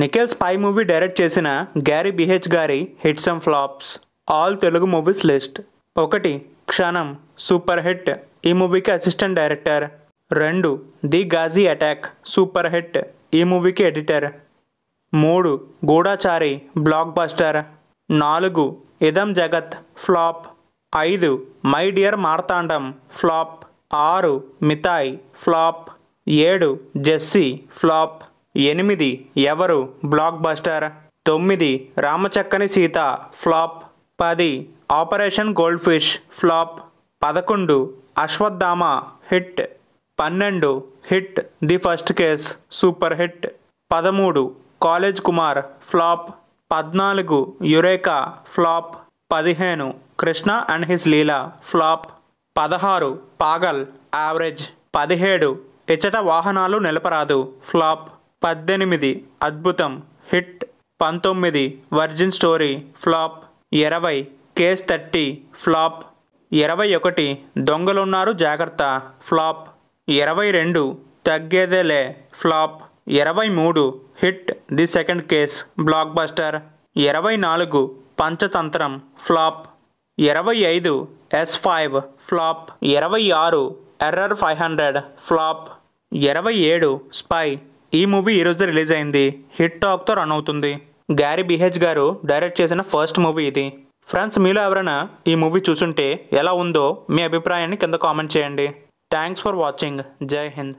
Nikhil spy movie direct చేసిన Garry BH గారి hits and flops all Telugu movies list ఒకటి Kshanam super hit ఈ మూవీకి అసిస్టెంట్ డైరెక్టర్ రెండు the Ghazi attack super hit ఈ మూవీకి ఎడిటర్ మూడు గూఢాచారి బ్లాక్ బస్టర్ నాలుగు ఇదం జగత్ ఫ్లాప్ ఐదు మై డియర్ మార్తాండం ఫ్లాప్ ఆరు మితాయ్ ఫ్లాప్ ఏడు జెస్సీ ఫ్లాప్ ఎనిమిది ఎవరు బ్లాక్ బస్టర్ తొమ్మిది రామచక్కని సీత ఫ్లాప్ పది ఆపరేషన్ గోల్డ్ ఫిష్ ఫ్లాప్ పదకొండు అశ్వత్థామ హిట్ పన్నెండు hit the first case super hit పదమూడు కాలేజ్ కుమార్ ఫ్లాప్ పద్నాలుగు యురేకా ఫ్లాప్ పదిహేను Krishna and his Leela flop పదహారు పాగల్ యావరేజ్ పదిహేడు ఇచ్చట వాహనాలు నిలపరాదు ఫ్లాప్ పద్దెనిమిది అద్భుతం హిట్ పంతొమ్మిది వర్జిన్ స్టోరీ ఫ్లాప్ ఇరవై కేస్ థర్టీ ఫ్లాప్ ఇరవై ఒకటి దొంగలున్నారు జాగ్రత్త ఫ్లాప్ ఇరవై రెండు తగ్గేదేలే ఫ్లాప్ ఇరవై మూడు hit the second case blockbuster ఇరవై నాలుగు పంచతంత్రం ఫ్లాప్ ఇరవై ఐదు ఎస్ ఫైవ్ ఫ్లాప్ ఇరవై ఆరు ఎర్రర్ ఫైవ్ హండ్రెడ్ ఫ్లాప్ ఇరవై ఏడు స్పై ఈ మూవీ ఈరోజు రిలీజ్ అయింది హిట్ టాక్తో రన్ అవుతుంది గ్యారీ బిహెచ్ గారు డైరెక్ట్ చేసిన ఫస్ట్ మూవీ ఇది ఫ్రెండ్స్ మీలో ఎవరైనా ఈ మూవీ చూసుంటే ఎలా ఉందో మీ అభిప్రాయాన్ని కింద కామెంట్ చేయండి థ్యాంక్స్ ఫర్ వాచింగ్ జై హింద్